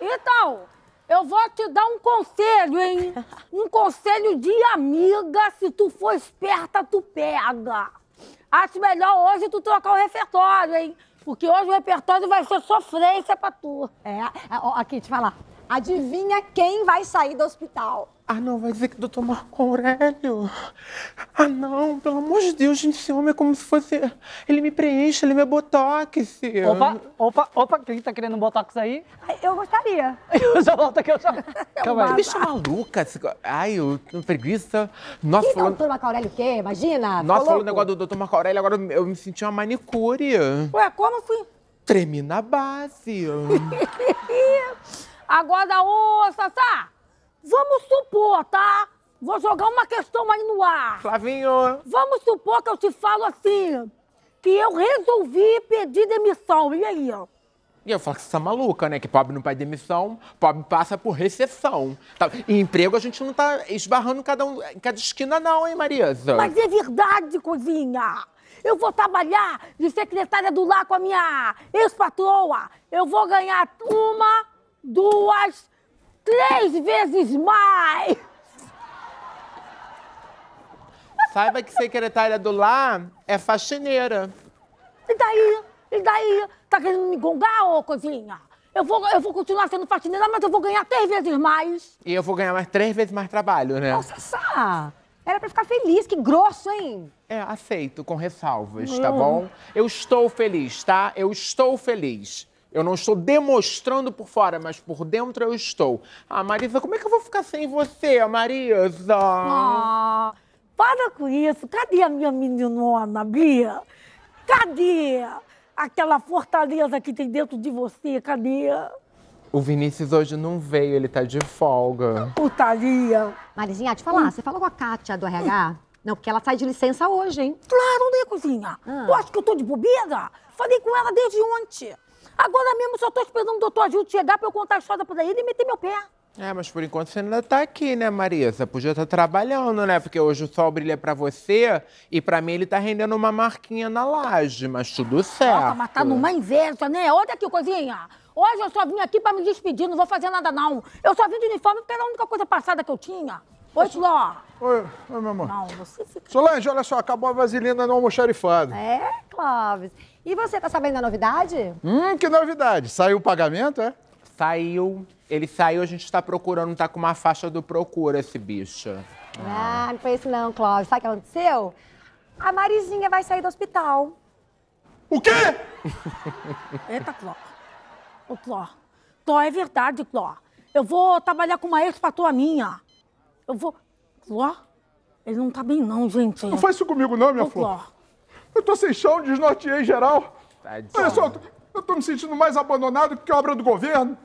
Então, eu vou te dar um conselho, hein? Um conselho de amiga. Se tu for esperta, tu pega. Acho melhor hoje tu trocar o refeitório, hein? Porque hoje o repertório vai ser sofrência pra tu. É, é aqui, te falar. Adivinha quem vai sair do hospital? Ah, não, vai dizer que é doutor Dr. Marco Aurélio. Ah, não, pelo amor de Deus, gente, esse homem é como se fosse. Ele me preenche, ele me é botox. Opa, opa, opa, quem tá querendo botox aí? Eu gostaria. Eu já volto aqui, eu já. É Calma aí. Que bicho maluca. Ai, eu tenho preguiça. Nossa, que então, falando. Dr. Marco Aurélio o quê? Imagina? Nossa, tá falou o negócio do Dr. Marco Aurélio, agora eu me senti uma manicure. Ué, como assim? Tremi na base. agora, ô, Sassá! Vamos supor, tá? Vou jogar uma questão aí no ar. Flavinho. Vamos supor que eu te falo assim, que eu resolvi pedir demissão. E aí, ó? E eu falo que você tá maluca, né? Que pobre não pede demissão, pobre passa por recessão. Tá? E emprego a gente não tá esbarrando cada, um, cada esquina, não, hein, Marisa? Mas é verdade, cozinha! Eu vou trabalhar de secretária do lar com a minha ex-patroa. Eu vou ganhar uma, duas, três vezes mais! Saiba que secretária do lar é faxineira. E daí? E daí? Tá querendo me gongar, ô coisinha? Eu vou, eu vou continuar sendo faxineira, mas eu vou ganhar três vezes mais. E eu vou ganhar mais três vezes mais trabalho, né? Nossa, Sá! Era pra ficar feliz, que grosso, hein? É, aceito, com ressalvas, tá hum. tá bom? Eu estou feliz, tá? Eu estou feliz. Eu não estou demonstrando por fora, mas por dentro eu estou. Ah, Marisa, como é que eu vou ficar sem você, Marisa? Ah, para com isso. Cadê a minha meninona, Bia? Cadê? Aquela fortaleza que tem dentro de você, cadê? O Vinícius hoje não veio, ele tá de folga. Putaria. Marizinha, te falar, hum. você falou com a Kátia do RH? Hum. Não, porque ela sai de licença hoje, hein? Claro, né, cozinha? Ah. Tu acha que eu tô de bobeira? Falei com ela desde ontem. Agora mesmo só estou esperando o doutor Ajudo chegar para eu contar a história pra ele e meter meu pé. É, mas por enquanto você ainda está aqui, né, Marisa? Podia estar tá trabalhando, né? Porque hoje o sol brilha para você e para mim ele está rendendo uma marquinha na laje, mas tudo certo. Nossa, mas tá numa inveja, né? Olha aqui, coisinha. Hoje eu só vim aqui para me despedir, não vou fazer nada não. Eu só vim de uniforme porque era a única coisa passada que eu tinha. Oi, Fló. Oi, oi, meu amor. Não, você fica... Solange, olha só, acabou a vaselina no almoxarifado. É, Clóvis. E você tá sabendo da novidade? Hum, que novidade! Saiu o pagamento, é? Saiu. Ele saiu, a gente tá procurando, tá com uma faixa do procura esse bicho. Ah, ah não foi isso não, Clóvis. Sabe o que aconteceu? A Marizinha vai sair do hospital. O quê? Eita, Cló. Ô, Cló. Cló, é verdade, Cló. Eu vou trabalhar com uma ex tua minha. Eu vou... Cló? Ele não tá bem não, gente. Não faz isso comigo não, minha Ô, flor. Cló. Eu tô sem chão, desnorteei geral. Tadinho. Olha só, eu tô me sentindo mais abandonado que a obra do governo.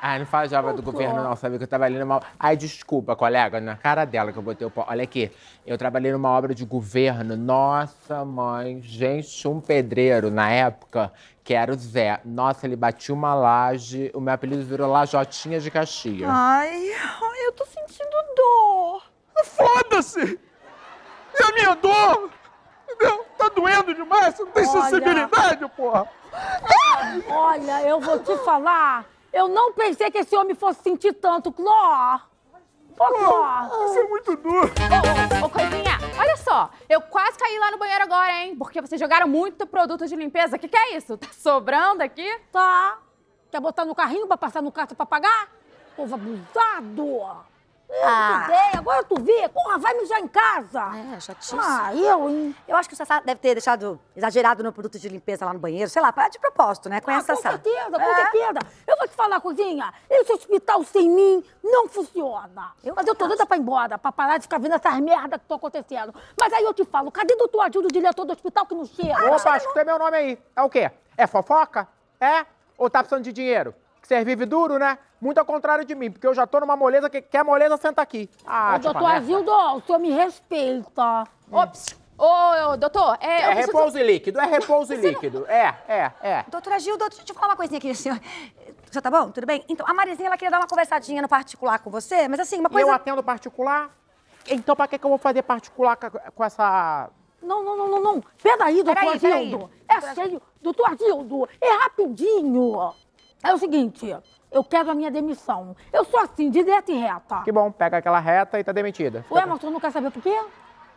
Ah, não fala de obra oh, do governo, não, sabe? Que eu trabalhei numa. Ai, desculpa, colega, na cara dela que eu botei o pó. Olha aqui, eu trabalhei numa obra de governo. Nossa, mãe, gente, um pedreiro na época, que era o Zé. Nossa, ele batia uma laje, o meu apelido virou Lajotinha de Caxias. Ai, eu tô sentindo dor. Foda-se! É a minha dor! tá doendo demais, você não tem olha, sensibilidade, porra. Olha, eu vou te falar, eu não pensei que esse homem fosse sentir tanto, Cló. Ô, Cló. Isso é muito duro. Ô, coisinha, olha só, eu quase caí lá no banheiro agora, hein? Porque vocês jogaram muito produto de limpeza. O que, que é isso? Tá sobrando aqui? Tá. Quer botar no carrinho pra passar no caixa pra pagar? Povo abusado! Eu ah. agora tu vê, porra, vai mijar em casa. É, chatíssimo. Ah, eu, hein? Eu acho que o Sassá deve ter deixado exagerado no produto de limpeza lá no banheiro, sei lá, de propósito, né? Conhece ah, com Sassá. Com certeza, com é. certeza. Eu vou te falar, cozinha, esse hospital sem mim não funciona. Eu Mas eu tô doida pra ir embora, pra parar de ficar vendo essas merdas que estão acontecendo. Mas aí eu te falo, cadê o doutor Adildo, diretor do hospital que não chega? Ah, Opa, acho que tem meu nome aí. É o quê? É fofoca? É? Ou tá precisando de dinheiro? que você vive duro, né? Muito ao contrário de mim, porque eu já tô numa moleza que quer moleza, senta aqui. Ah, Ô, doutor Azildo, o senhor me respeita. Hum. Ops. Ô, doutor, é. É preciso... repouso líquido, é repouso preciso... líquido. É, é, é. doutor Agildo deixa eu te falar uma coisinha aqui, senhor. Você tá bom? Tudo bem? Então, a Marizinha, ela queria dar uma conversadinha no particular com você, mas assim, uma coisa. eu atendo particular? Então, pra que, que eu vou fazer particular com essa. Não, não, não, não, não. Peraí, doutor Agildo É sério. Doutor Agildo é rapidinho. É o seguinte, eu quero a minha demissão. Eu sou assim, direta e reta. Que bom, pega aquela reta e tá demitida. Fica Ué, mas tu não quer saber por quê?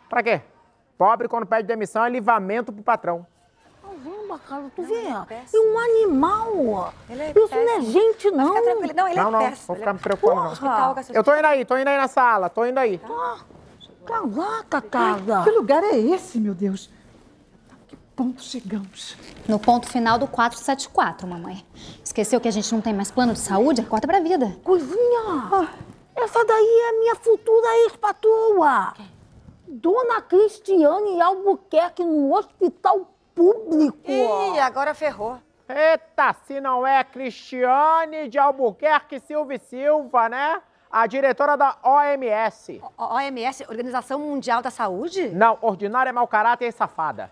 Pra quê? Pobre, quando pede demissão, é livramento pro patrão. Caramba, ah, cara, tu vê? É e um animal. É Isso péssimo. não é gente, não. Mas fica não, ele é não, é não, péssimo. Vou ficar é me preocupando, Eu tô indo aí, tô indo aí na sala, tô indo aí. Ah, caraca, cara. Ai, que lugar é esse, meu Deus? ponto chegamos? No ponto final do 474, mamãe. Esqueceu que a gente não tem mais plano de saúde? Corta pra vida. Coisinha! Ah, essa daí é a minha futura ex-patroa. Dona Cristiane Albuquerque no hospital público. Ih, agora ferrou. Eita, se não é Cristiane de Albuquerque Silva e Silva, né? a diretora da OMS. O OMS, Organização Mundial da Saúde? Não, ordinária, mau caráter e safada.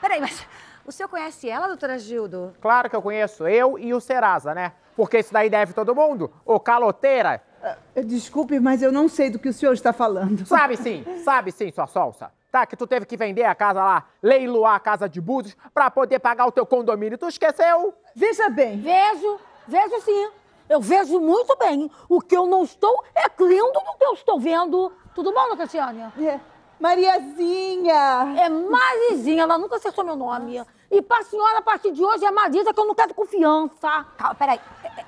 Peraí, mas o senhor conhece ela, doutora Gildo? Claro que eu conheço, eu e o Serasa, né? Porque isso daí deve todo mundo, ô caloteira. Ah, desculpe, mas eu não sei do que o senhor está falando. Sabe sim, sabe sim, sua solsa. Tá, que tu teve que vender a casa lá, leiloar a casa de Búzios pra poder pagar o teu condomínio. Tu esqueceu? Veja bem. Vejo, vejo sim. Eu vejo muito bem. O que eu não estou é clindo do que eu estou vendo. Tudo bom, Lucatiane? É. Mariazinha! É Marizinha, ela nunca acertou meu nome. E pra senhora, a partir de hoje, é Marisa que eu não quero confiança. Calma, peraí. É, é,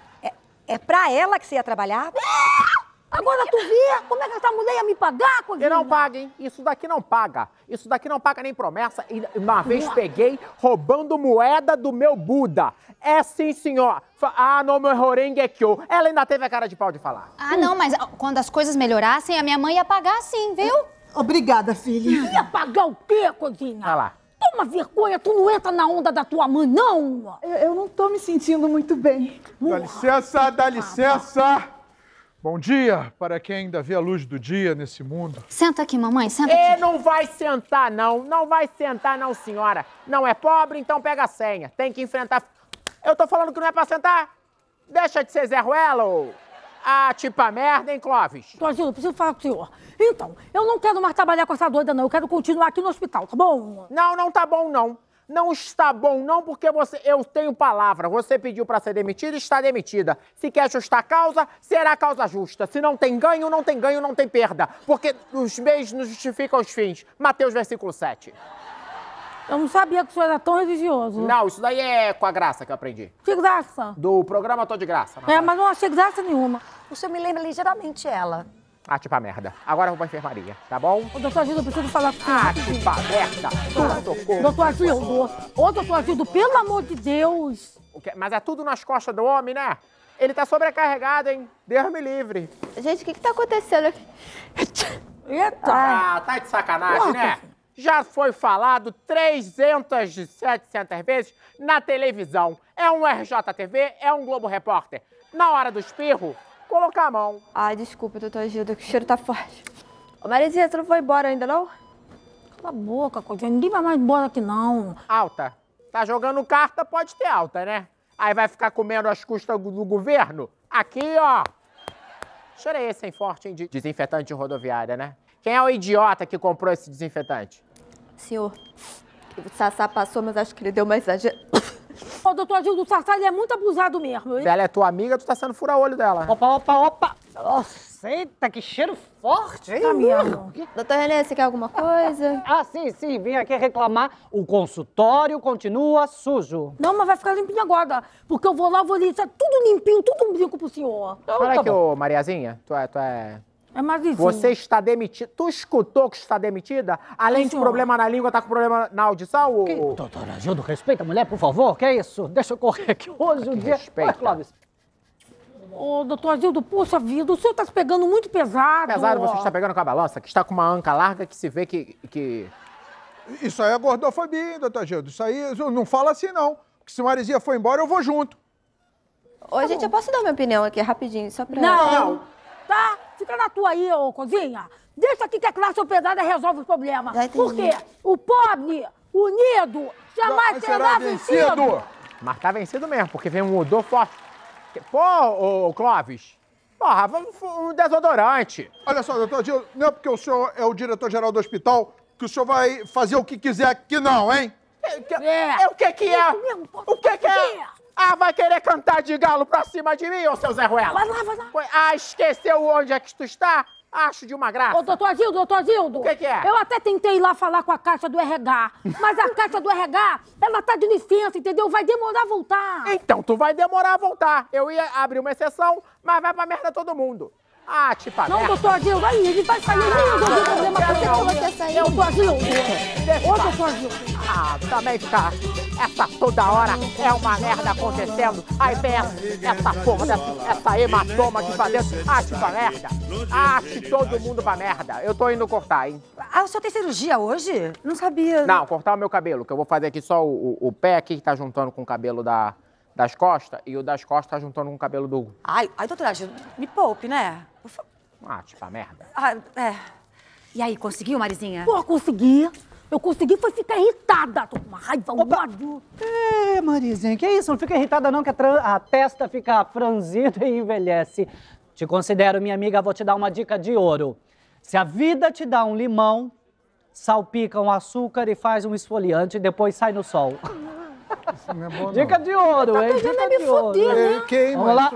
é, é pra ela que você ia trabalhar? É! Agora tu vê como é que essa mulher ia me pagar, cozinha? E não paga, hein? Isso daqui não paga. Isso daqui não paga nem promessa. E uma vez peguei roubando moeda do meu Buda. É sim, senhor. Ah, não, meu Horengekyo. É ela ainda teve a cara de pau de falar. Ah, hum. não, mas quando as coisas melhorassem, a minha mãe ia pagar sim, viu? Hum. Obrigada, filha. E apagar o quê, cozinha? Olha lá. Toma vergonha, tu não entra na onda da tua mãe, não! Eu, eu não tô me sentindo muito bem. Dá licença, dá licença! Bom dia para quem ainda vê a luz do dia nesse mundo. Senta aqui, mamãe, senta é, aqui. E não vai sentar, não. Não vai sentar, não, senhora. Não é pobre, então pega a senha. Tem que enfrentar... Eu tô falando que não é pra sentar? Deixa de ser Zé Ruelo! Ah, tipo a merda, hein, Clóvis? Todinho, eu preciso falar com o senhor. Então, eu não quero mais trabalhar com essa doida, não. Eu quero continuar aqui no hospital, tá bom? Não, não tá bom, não. Não está bom, não, porque você. Eu tenho palavra. Você pediu para ser demitida, está demitida. Se quer ajustar a causa, será a causa justa. Se não tem ganho, não tem ganho, não tem perda. Porque os meios não justificam os fins. Mateus, versículo 7. Eu não sabia que o senhor era tão religioso. Não, isso daí é com a graça que eu aprendi. Que graça? Do programa Tô de Graça. É, mas não achei graça nenhuma. O senhor me lembra ligeiramente ela. Ah, tipo a merda. Agora eu vou pra enfermaria, tá bom? Ô, doutor Agildo, eu preciso falar com ah, você. Ah, tipo a merda. Doutor, doutor Agildo, ô, doutor Agildo, pelo amor de Deus. Mas é tudo nas costas do homem, né? Ele tá sobrecarregado, hein? Deus me livre. Gente, o que que tá acontecendo aqui? Eita. Ah, tá de sacanagem, né? Tá já foi falado 300 vezes na televisão. É um RJTV, é um Globo Repórter. Na hora do espirro, colocar a mão. Ai, desculpa, doutor Gilda, que o cheiro tá forte. Ô, Marizinha, você não foi embora ainda, não? Cala a boca, coisinha. Ninguém vai mais embora aqui, não. Alta. Tá jogando carta, pode ter alta, né? Aí vai ficar comendo as custas do governo? Aqui, ó. Chorei é esse, hein? Forte, hein? De desinfetante rodoviária, né? Quem é o idiota que comprou esse desinfetante? senhor, o Sassá passou, mas acho que ele deu mais exagerada. O doutor Adildo Sassá, ele é muito abusado mesmo. Hein? Ela é tua amiga, tu tá sendo fura-olho dela. Opa, opa, opa. Nossa, eita, que cheiro forte, hein? mesmo. Doutor Renê, você quer alguma coisa? Ah, ah, sim, sim. Vim aqui reclamar. O consultório continua sujo. Não, mas vai ficar limpinho agora. Porque eu vou lá, vou ali, é tudo limpinho, tudo um brinco pro senhor. Então, tá que, ô, Mariazinha, tu é, tu é é Madizinho. Você está demitida. Tu escutou que está demitida? Além Sim, de problema na língua, tá com problema na audição? Ou... Que... Doutora, ajuda, respeita a mulher, por favor. Que é isso? Deixa eu correr aqui hoje o dia. Respeita. Ué, Clóvis. Ô, oh, doutor Agildo, puxa vida, o senhor tá se pegando muito pesado. Pesado, você está pegando com a balança, que está com uma anca larga que se vê que. que... Isso aí é gordofobia, doutor Agildo. Isso aí não fala assim, não. Porque se Marizia for embora, eu vou junto. Ô, tá gente, bom. eu posso dar minha opinião aqui rapidinho, só pra. Não! não. Fica na tua aí, ô cozinha. Deixa aqui que a classe operária resolve os problemas. Por quê? O pobre, unido, jamais será, vencido. vencido. Mas tá vencido mesmo, porque vem um odor forte. Pô, ô, Clóvis, porra, um desodorante. Olha só, doutor Gil, não é porque o senhor é o diretor-geral do hospital que o senhor vai fazer o que quiser aqui não, hein? É, é, é o que é que é? é mesmo, o que é que é? Ah, vai querer cantar de galo pra cima de mim, ô seu Zé Ruela? Vai lá, vai lá. Ah, esqueceu onde é que tu está? Acho de uma graça. Ô, doutor Zildo, doutor Zildo. O que, que, é? Eu até tentei ir lá falar com a caixa do RH, mas a caixa do RH, ela tá de licença, entendeu? Vai demorar a voltar. Então, tu vai demorar a voltar. Eu ia abrir uma exceção, mas vai pra merda todo mundo. Ah, tipo a Não, merda. doutor Zildo, aí, ele vai sair. Ah, não, não, o problema. Você falou que ia sair. Doutor Zildo. Ô, doutor Zildo. Ah, também tá essa toda hora é uma merda acontecendo. Aí vem essa porra dessa essa hematoma aqui pra dentro. Ate ah, pra merda. Ate ah, todo mundo pra merda. Eu tô indo cortar, hein? Ah, o senhor tem cirurgia hoje? Não sabia. Não, cortar o meu cabelo, que eu vou fazer aqui só o, o, o pé aqui que tá juntando com o cabelo da, das costas e o das costas tá juntando com o cabelo do Ai, ai, doutora, me poupe, né? Por pra ah, tipo a merda. Ah, é. E aí, conseguiu, Marizinha? Pô, consegui. Eu consegui foi ficar irritada. Tô com uma raiva, um ódio. É, Marizinha, que isso? Não fica irritada não que a, a testa fica franzida e envelhece. Te considero minha amiga, vou te dar uma dica de ouro. Se a vida te dá um limão, salpica um açúcar e faz um esfoliante e depois sai no sol. Isso não é bom, não. Dica de ouro, tá hein? Dica de me ouro. né? Queima. Vamos lá.